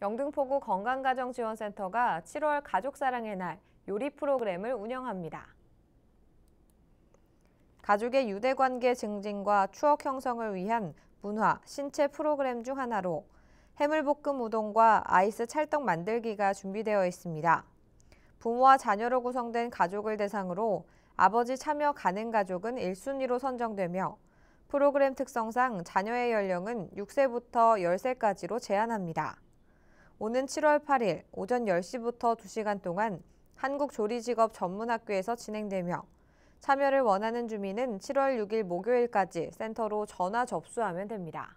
영등포구 건강가정지원센터가 7월 가족사랑의 날 요리 프로그램을 운영합니다. 가족의 유대관계 증진과 추억 형성을 위한 문화, 신체 프로그램 중 하나로 해물볶음 우동과 아이스 찰떡 만들기가 준비되어 있습니다. 부모와 자녀로 구성된 가족을 대상으로 아버지 참여 가능 가족은 1순위로 선정되며 프로그램 특성상 자녀의 연령은 6세부터 10세까지로 제한합니다. 오는 7월 8일 오전 10시부터 2시간 동안 한국조리직업 전문학교에서 진행되며 참여를 원하는 주민은 7월 6일 목요일까지 센터로 전화 접수하면 됩니다.